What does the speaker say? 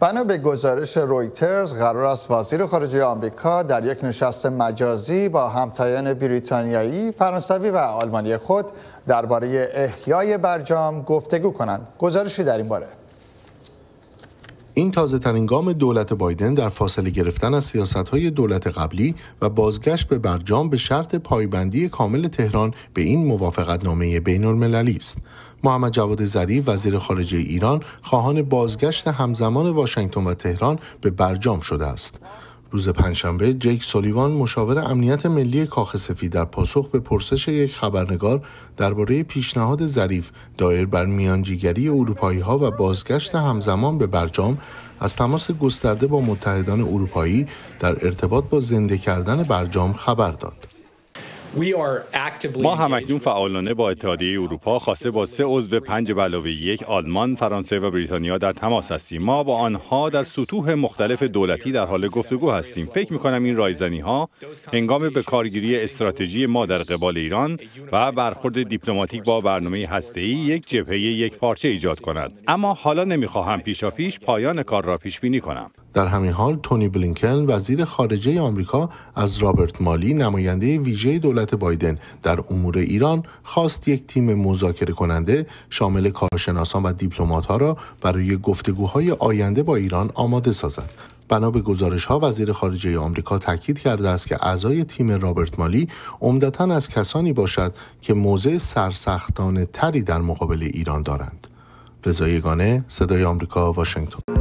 بنا به گزارش رویترز قرار است وزیر خارجه آمریکا در یک نشست مجازی با همتایان بریتانیایی، فرانسوی و آلمانی خود درباره احیای برجام گفتگو کنند. گزارشی در این باره این تازه ترین گام دولت بایدن در فاصله گرفتن از سیاست های دولت قبلی و بازگشت به برجام به شرط پایبندی کامل تهران به این نامه بین المللی است. محمد جواد ظریف وزیر خارجه ایران خواهان بازگشت همزمان واشنگتن و تهران به برجام شده است. روز پنجشنبه جیک سولیوان مشاور امنیت ملی کاخ سفید در پاسخ به پرسش یک خبرنگار درباره پیشنهاد ظریف دایر بر میانجیگری اروپایی ها و بازگشت همزمان به برجام از تماس گسترده با متحدان اروپایی در ارتباط با زنده کردن برجام خبر داد. ما همکنون فعالانه با اتحادیه اروپا خاصه با سه عضو پنج بلاوه یک آلمان، فرانسه و بریتانیا در تماس هستیم. ما با آنها در سطوح مختلف دولتی در حال گفتگو هستیم. فکر میکنم این رایزنی ها هنگام به کارگیری استراتژی ما در قبال ایران و برخورد دیپلماتیک با برنامه هسته‌ای یک جبهه یک پارچه ایجاد کند. اما حالا نمیخواهم پیشاپیش پایان کار را پیش بینی کنم. در همین حال تونی بلینکن وزیر خارجه آمریکا از رابرت مالی نماینده ویژه دولت بایدن در امور ایران خواست یک تیم مذاکره کننده شامل کارشناسان و ها را برای گفتگوهای آینده با ایران آماده سازد بنا به گزارش ها وزیر خارجه آمریکا تاکید کرده است که اعضای تیم رابرت مالی عمدتا از کسانی باشد که موضع سرسختانه تری در مقابل ایران دارند. رضا یگانه، صدای آمریکا، واشنگتن.